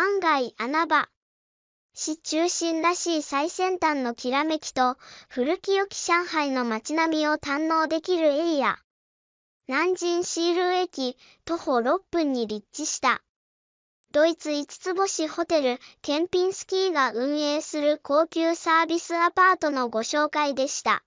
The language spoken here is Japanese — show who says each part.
Speaker 1: 案外穴場。市中心らしい最先端のきらめきと、古き良き上海の街並みを堪能できるエリア。南京シール駅、徒歩6分に立地した。ドイツ5つ星ホテル、ケンピンスキーが運営する高級サービスアパートのご紹介でした。